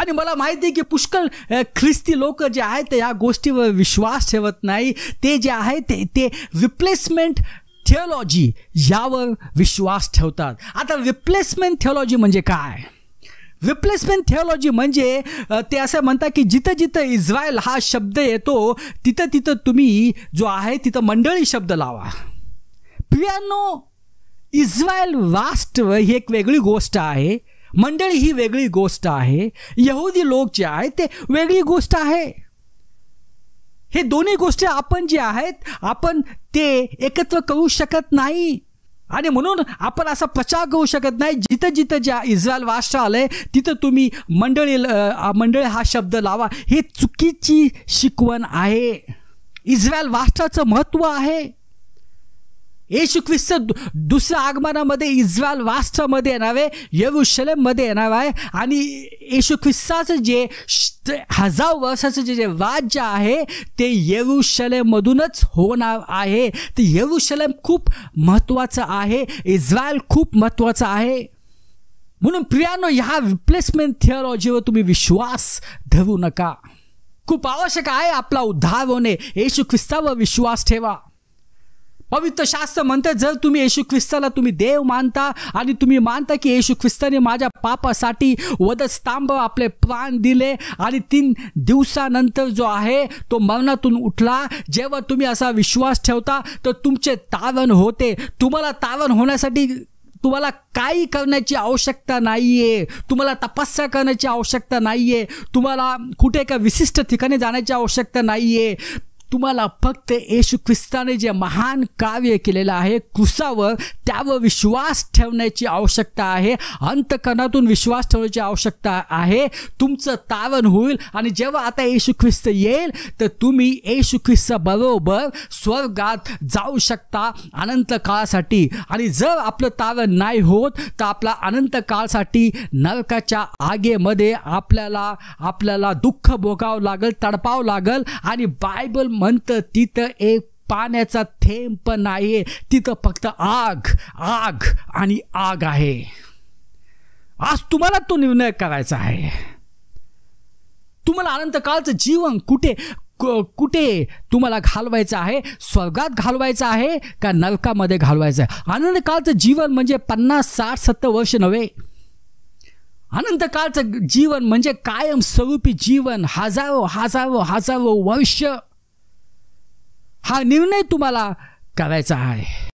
आणि मला माहिती आहे की पुष्कळ ख्रिस्ती लोक जे आहेत ते या गोष्टीवर विश्वास ठेवत नाही ते जे आहे ते ते रिप्लेसमेंट थिओलॉजी यावर विश्वास ठेवतात आता रिप्लेसमेंट थिओलॉजी म्हणजे काय रिप्लेसमेंट थिओलॉजी म्हणजे ते असं म्हणतात की जिथं जिथं इस्रायल हा शब्द येतो तिथं तिथं तुम्ही जो आहे तिथं मंडळी शब्द लावा पियानो इस्रायल वास्ट ही एक वेगळी गोष्ट आहे मंडळी ही वेगळी गोष्ट आहे यहुदी लोक जे आहेत ते वेगळी गोष्ट आहे हे दोन्ही गोष्टी आपण जे आहेत आपण ते एकत्र करू शकत नाही आणि म्हणून आपण असा प्रचार करू शकत नाही जिथं जिथं ज्या इस्रायल राष्ट्र आलं तिथं तुम्ही मंडळी मंडळी हा शब्द लावा हे चुकीची शिकवण आहे इस्रायल वाष्टाचं महत्त्व आहे येशू ख्रिस्त दुसऱ्या आगमनामध्ये इस्रायल वास्तवमध्ये येणार आहे यरुशलेममध्ये येणार आहे आणि येशू ख्रिस्ताचं जे हजार वर्षाचं जे जे राज्य आहे ते येरुशलेममधूनच होणार आहे तर यरुशलेम खूप महत्त्वाचं आहे इस्रायल खूप महत्त्वाचं आहे म्हणून प्रियानो ह्या रिप्लेसमेंट थिअलॉजीवर तुम्ही विश्वास धरू नका खूप आवश्यक आहे आपला उद्धार होणे येशू ख्रिस्तावर विश्वास ठेवा पवित्र शास्त्र म्हणते जर तुम्ही येशू ख्रिस्ताला तुम्ही देव मानता आणि तुम्ही मानता की येशू ख्रिस्ताने माझ्या पापासाठी वधस्तंभ आपले प्राण दिले आणि तीन दिवसानंतर जो आहे तो मरणातून उठला जेव्हा तुम्ही असा विश्वास ठेवता तर तुमचे तारण होते तुम्हाला तारण होण्यासाठी तुम्हाला काही करण्याची आवश्यकता नाही आहे तुम्हाला तपस्या करण्याची आवश्यकता नाही आहे तुम्हाला कुठे एका विशिष्ट ठिकाणी जाण्याची आवश्यकता नाही आहे तुम्हाला फक्त येशू ख्रिस्ताने जे महान कार्य केलेलं आहे कुसावर त्यावर विश्वास ठेवण्याची आवश्यकता आहे अंतकरणातून विश्वास ठेवण्याची आवश्यकता आहे तुमचं तारण होईल आणि जेव्हा आता येशू ख्रिस्त येईल तर तुम्ही येशू ख्रिस्त बरोबर स्वर्गात जाऊ शकता अनंत काळासाठी आणि जर आपलं तारण नाही होत तर आपला अनंत काळासाठी नरकाच्या आगेमध्ये आपल्याला आपल्याला दुःख भोगावं लागेल तडपावं लागेल आणि बायबल म्हणतं तिथं एक पाण्याचा थेंब पण नाही तिथं फक्त आग आग आणि आग आहे आज तुम्हाला तो निर्णय करायचा आहे तुम्हाला अनंत काळचं जीवन कुठे कुठे तुम्हाला घालवायचं आहे स्वर्गात घालवायचं आहे का नलकामध्ये घालवायचं आहे अनंत काळचं जीवन म्हणजे पन्नास साठ सत्तर वर्ष नव्हे अनंत काळचं जीवन म्हणजे कायमस्वरूपी जीवन हजारो हजारो हजारो वर्ष हा निर्णय तुम्हाला करायचा आहे